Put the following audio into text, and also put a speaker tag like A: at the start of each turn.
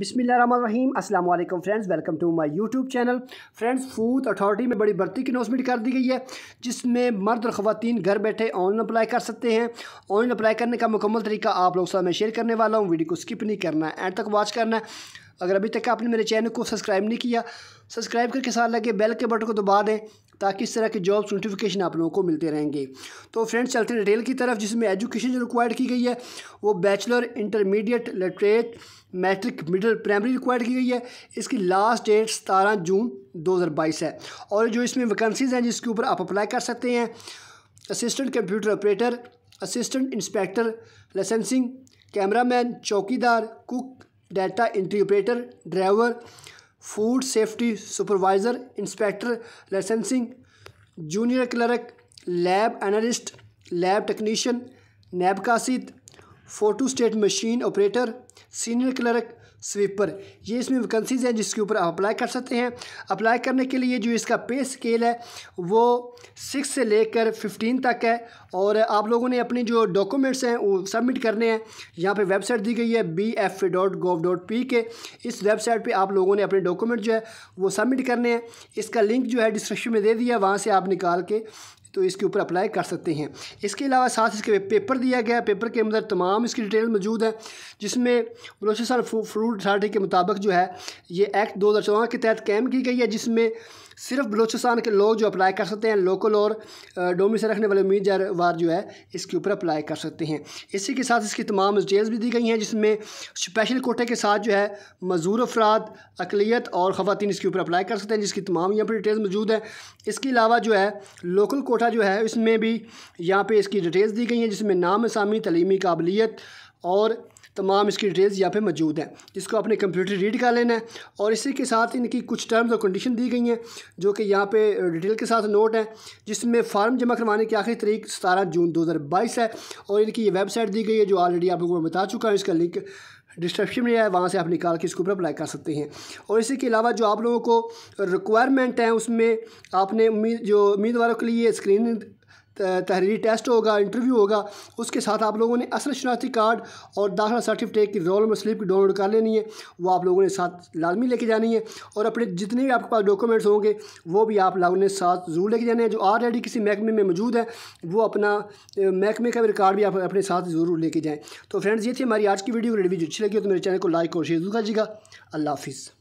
A: बिसमीम अस्सलाम वालेकुम friends welcome to my YouTube channel friends food authority में बड़ी भर्ती की अनाउंसमेंट कर दी गई है जिसमें मर्द और ख़वान घर बैठे ऑनलाइन अप्लाई कर सकते हैं ऑनलाइन अप्लाई करने का मुकम्मल तरीका आप लोगों से मैं शेयर करने वाला हूँ वीडियो को स्किप नहीं करना है एंड तक वॉच करना है अगर अभी तक आपने मेरे चैनल को सब्सक्राइब नहीं किया सब्सक्राइब करके साथ लगे बेल के बटन को दबा दें ताकि इस तरह के जॉब्स नोटिफिकेशन आप लोगों को मिलते रहेंगे तो फ्रेंड्स चलते हैं डिटेल की तरफ जिसमें एजुकेशन जो रिक्वायर्ड की गई है वो bachelor intermediate literate matric middle primary required की गई है इसकी लास्ट डेट सतारह जून बाईस है और जो इसमें वैकेंसीज़ हैं जिसके ऊपर आप अप्लाई कर सकते हैं assistant computer operator assistant inspector licensing cameraman चौकीदार cook data entry operator driver food safety supervisor inspector licensing junior clerk lab analyst lab technician नैब कासिद photostat machine operator senior clerk sweeper ये इसमें vacancies हैं जिसके ऊपर आप apply कर सकते हैं अप्लाई करने के लिए जो इसका पे स्केल है वो सिक्स से लेकर फिफ्टीन तक है और आप लोगों ने अपने जो डॉक्यूमेंट्स हैं वो सबमिट करने हैं यहाँ पे वेबसाइट दी गई है B F dot gov dot P K इस वेबसाइट पे आप लोगों ने अपने डॉक्यूमेंट जो है वो सबमिट करने हैं इसका लिंक जो है डिस्क्रिप्शन में दे दिया वहाँ से आप निकाल के तो इसके ऊपर अप्लाई कर सकते हैं इसके अलावा साथ इसके पेपर दिया गया पेपर के अंदर तमाम इसकी डिटेल मौजूद है जिसमें बलोचिस्तान फ्रूट अथार्टी के मुताबिक जो है ये एक्ट दो के तहत कैम की गई है जिसमें सिर्फ बलूचिस्तान के लोग जो अप्लाई कर सकते हैं लोकल और डोमी से रखने वाले उम्मीदवार जो है इसके ऊपर अप्लाई कर सकते हैं इसी के साथ इसकी तमाम डिटेल्स भी दी गई हैं जिसमें स्पेशल कोटे के साथ जो है मजदूर अफराद अकलीत और ख़वान इसके ऊपर अप्लाई कर सकते हैं जिसकी तमाम यहाँ पर डिटेल्स मौजूद है इसके अलावा जो है लोकल कोटा जो है इसमें भी यहाँ पर इसकी डिटेल्स दी गई हैं जिसमें नाम सामी तलीमी काबिलियत और तमाम इसकी डिटेल्स यहाँ पे मौजूद हैं जिसको आपने कंप्यूटर रीड कर लेना है और इसी के साथ इनकी कुछ टर्म्स और कंडीशन दी गई हैं जो कि यहाँ पे डिटेल के साथ नोट है जिसमें फार्म जमा करवाने की आखिरी तरीक सतारह जून दो हज़ार बाईस है और इनकी ये वेबसाइट दी गई है जो ऑलरेडी आप लोगों को बता चुका हूँ इसका लिंक डिस्क्रिप्शन में है वहाँ से आप निकाल के इसके ऊपर अप्लाई कर सकते हैं और इसी के अलावा जो आप लोगों को रिक्वायरमेंट है उसमें आपने उम्मीद जो उम्मीदवारों के लिए स्क्रीनिंग तहरीरी टेस्ट होगा इंटरव्यू होगा उसके साथ आप लोगों ने असल शनाती कार्ड और दाखिला सर्टिफिकेट की रोल नंबर स्लिप डाउनलोड कर लेनी है वो आप लोगों ने साथ लाजमी लेके जानी है और अपने जितने भी आपके पास डॉक्यूमेंट्स होंगे वो भी आप लोगों ने साथ ज़रूर लेके जाने हैं जो ऑलरेडी किसी महकमे में मौजूद है वो अपना महकमे का भी रिकार्ड भी आप अपने साथ ज़रूर लेके जाएँ तो फ्रेंड्स ये थी हमारी आज की वीडियो रिव्यू अच्छी लगी तो मेरे चैनल को लाइक और शेयर जरूर कर अल्लाह हाफिज़